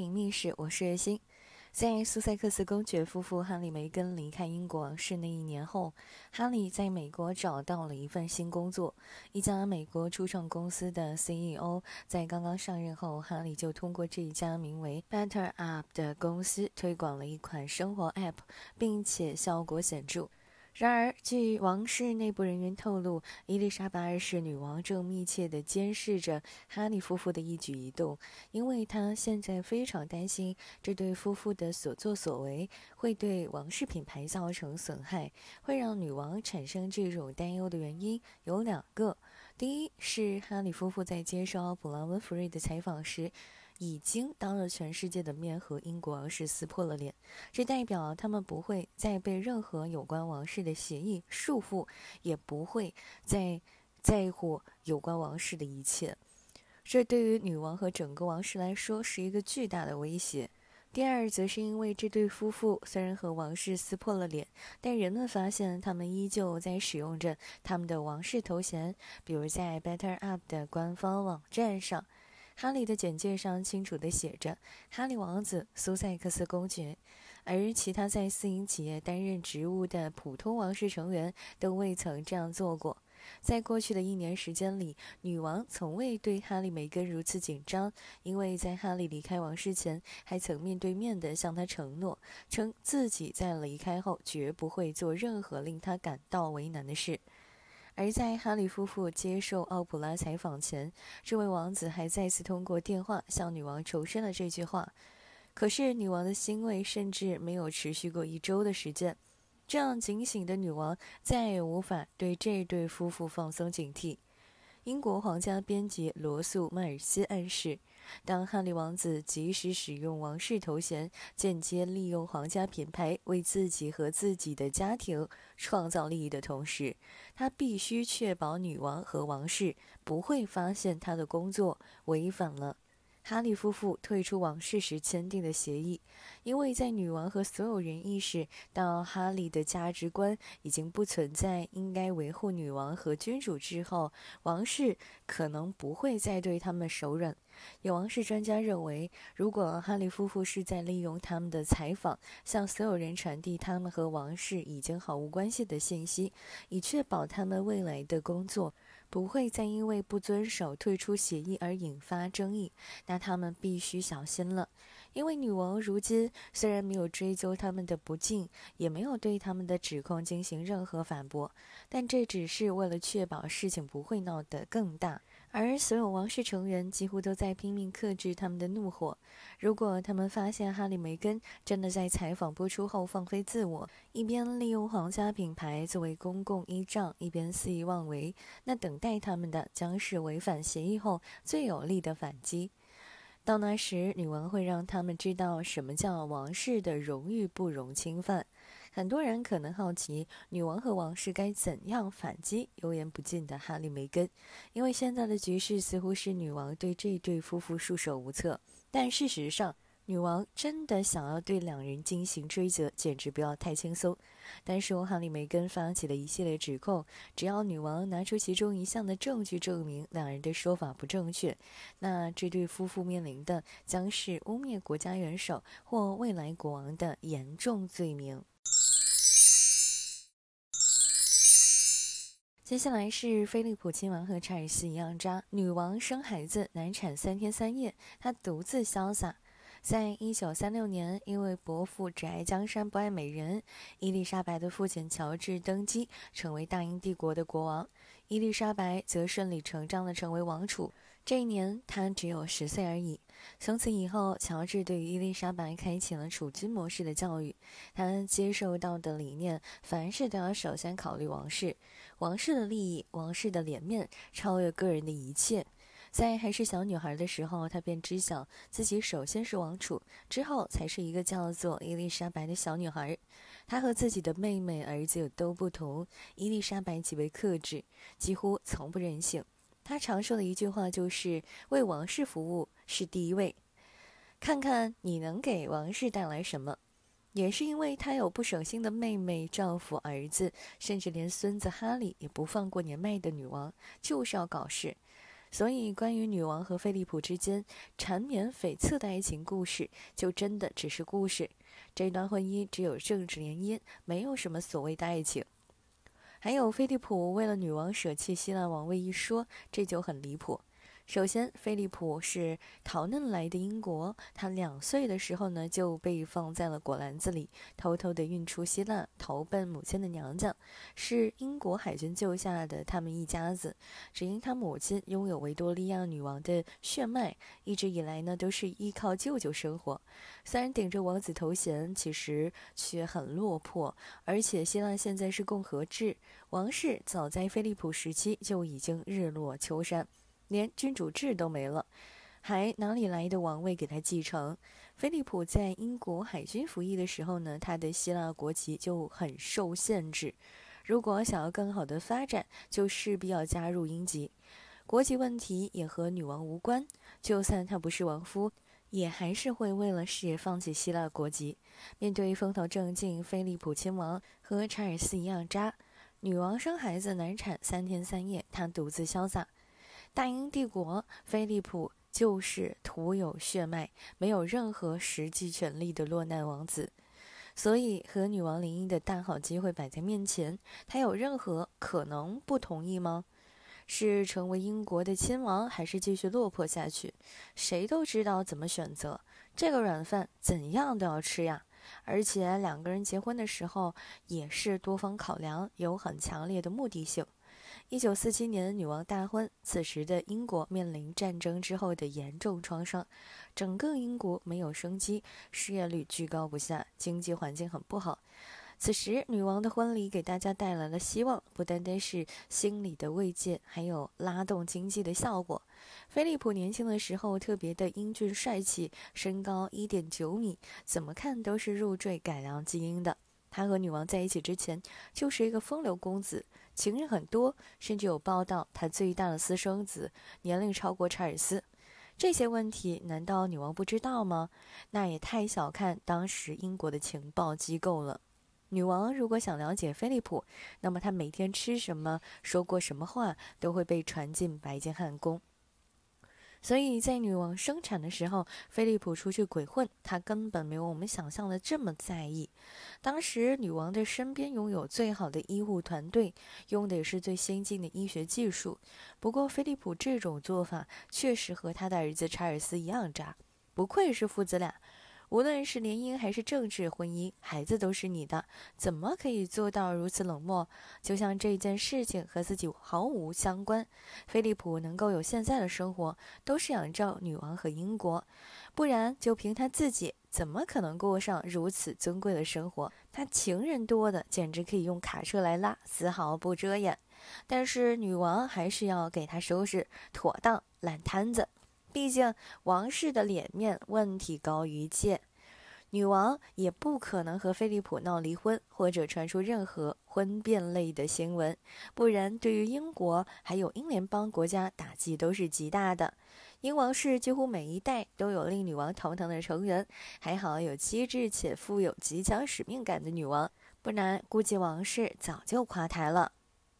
屏密室，我是月星。在苏塞克斯公爵夫妇哈利梅根离开英国是那一年后，哈利在美国找到了一份新工作，一家美国初创公司的 CEO。在刚刚上任后，哈利就通过这一家名为 BetterUp 的公司推广了一款生活 App，并且效果显著。然而，据王室内部人员透露，伊丽莎白二世女王正密切地监视着哈利夫妇的一举一动，因为她现在非常担心这对夫妇的所作所为会对王室品牌造成损害，会让女王产生这种担忧的原因有两个。第一是哈利夫妇在接受布拉文弗瑞的采访时。已经当着全世界的面和英国王室撕破了脸，这代表他们不会再被任何有关王室的协议束缚，也不会再在乎有关王室的一切。这对于女王和整个王室来说是一个巨大的威胁。第二，则是因为这对夫妇虽然和王室撕破了脸，但人们发现他们依旧在使用着他们的王室头衔，比如在 Better Up 的官方网站上。哈利的简介上清楚地写着：“哈利王子，苏塞克斯公爵。”而其他在私营企业担任职务的普通王室成员都未曾这样做过。在过去的一年时间里，女王从未对哈利梅根如此紧张，因为在哈利离开王室前，还曾面对面地向他承诺，称自己在离开后绝不会做任何令他感到为难的事。而在哈利夫妇接受奥普拉采访前，这位王子还再次通过电话向女王重申了这句话。可是，女王的欣慰甚至没有持续过一周的时间。这样警醒的女王再也无法对这对夫妇放松警惕。英国皇家编辑罗素·迈尔斯暗示。当哈利王子及时使用王室头衔，间接利用皇家品牌为自己和自己的家庭创造利益的同时，他必须确保女王和王室不会发现他的工作违反了。哈利夫妇退出王室时签订的协议，因为在女王和所有人意识到哈利的价值观已经不存在，应该维护女王和君主之后，王室可能不会再对他们手软。有王室专家认为，如果哈利夫妇是在利用他们的采访，向所有人传递他们和王室已经毫无关系的信息，以确保他们未来的工作。不会再因为不遵守退出协议而引发争议，那他们必须小心了，因为女王如今虽然没有追究他们的不敬，也没有对他们的指控进行任何反驳，但这只是为了确保事情不会闹得更大。而所有王室成员几乎都在拼命克制他们的怒火。如果他们发现哈利·梅根真的在采访播出后放飞自我，一边利用皇家品牌作为公共依仗，一边肆意妄为，那等待他们的将是违反协议后最有力的反击。到那时，女王会让他们知道什么叫王室的荣誉不容侵犯。很多人可能好奇，女王和王室该怎样反击油盐不进的哈利梅根？因为现在的局势似乎是女王对这对夫妇束手无策。但事实上，女王真的想要对两人进行追责，简直不要太轻松。但是，哈利梅根发起的一系列指控，只要女王拿出其中一项的证据证明两人的说法不正确，那这对夫妇面临的将是污蔑国家元首或未来国王的严重罪名。接下来是菲利普亲王和查尔斯一样渣。女王生孩子难产三天三夜，她独自潇洒。在一九三六年，因为伯父只爱江山不爱美人，伊丽莎白的父亲乔治登基成为大英帝国的国王，伊丽莎白则顺理成章的成为王储。这一年，他只有十岁而已。从此以后，乔治对于伊丽莎白开启了储君模式的教育。他接受到的理念，凡事都要首先考虑王室、王室的利益、王室的脸面，超越个人的一切。在还是小女孩的时候，她便知晓自己首先是王储，之后才是一个叫做伊丽莎白的小女孩。她和自己的妹妹、儿子都不同。伊丽莎白极为克制，几乎从不任性。他常说的一句话就是“为王室服务是第一位，看看你能给王室带来什么。”也是因为他有不省心的妹妹、丈夫、儿子，甚至连孙子哈利也不放过年迈的女王，就是要搞事。所以，关于女王和菲利普之间缠绵悱恻的爱情故事，就真的只是故事。这段婚姻只有政治联姻，没有什么所谓的爱情。还有菲利普为了女王舍弃希腊王位一说，这就很离谱。首先，菲利普是逃难来的英国。他两岁的时候呢，就被放在了果篮子里，偷偷的运出希腊，投奔母亲的娘家。是英国海军救下的他们一家子。只因他母亲拥有维多利亚女王的血脉，一直以来呢，都是依靠舅舅生活。虽然顶着王子头衔，其实却很落魄。而且，希腊现在是共和制，王室早在菲利普时期就已经日落秋山。连君主制都没了，还哪里来的王位给他继承？菲利普在英国海军服役的时候呢，他的希腊国籍就很受限制。如果想要更好的发展，就势必要加入英籍。国籍问题也和女王无关，就算他不是王夫，也还是会为了事业放弃希腊国籍。面对风头正劲，菲利普亲王和查尔斯一样渣。女王生孩子难产三天三夜，他独自潇洒。大英帝国，菲利普就是徒有血脉，没有任何实际权力的落难王子，所以和女王联姻的大好机会摆在面前，他有任何可能不同意吗？是成为英国的亲王，还是继续落魄下去？谁都知道怎么选择，这个软饭怎样都要吃呀！而且两个人结婚的时候也是多方考量，有很强烈的目的性。一九四七年，女王大婚。此时的英国面临战争之后的严重创伤，整个英国没有生机，失业率居高不下，经济环境很不好。此时，女王的婚礼给大家带来了希望，不单单是心理的慰藉，还有拉动经济的效果。菲利普年轻的时候特别的英俊帅气，身高一点九米，怎么看都是入赘改良基因的。他和女王在一起之前，就是一个风流公子。情人很多，甚至有报道他最大的私生子年龄超过查尔斯。这些问题难道女王不知道吗？那也太小看当时英国的情报机构了。女王如果想了解菲利普，那么他每天吃什么、说过什么话都会被传进白金汉宫。所以在女王生产的时候，菲利普出去鬼混，他根本没有我们想象的这么在意。当时女王的身边拥有最好的医护团队，用的也是最先进的医学技术。不过，菲利普这种做法确实和他的儿子查尔斯一样渣，不愧是父子俩。无论是联姻还是政治婚姻，孩子都是你的，怎么可以做到如此冷漠？就像这件事情和自己毫无相关。菲利普能够有现在的生活，都是仰仗女王和英国，不然就凭他自己，怎么可能过上如此尊贵的生活？他情人多的简直可以用卡车来拉，丝毫不遮掩。但是女王还是要给他收拾妥当烂摊子。毕竟王室的脸面问题高于一切。女王也不可能和菲利普闹离婚或者传出任何婚变类的新闻，不然对于英国还有英联邦国家打击都是极大的。英王室几乎每一代都有令女王头疼的成员，还好有机智且富有极强使命感的女王，不然估计王室早就垮台了。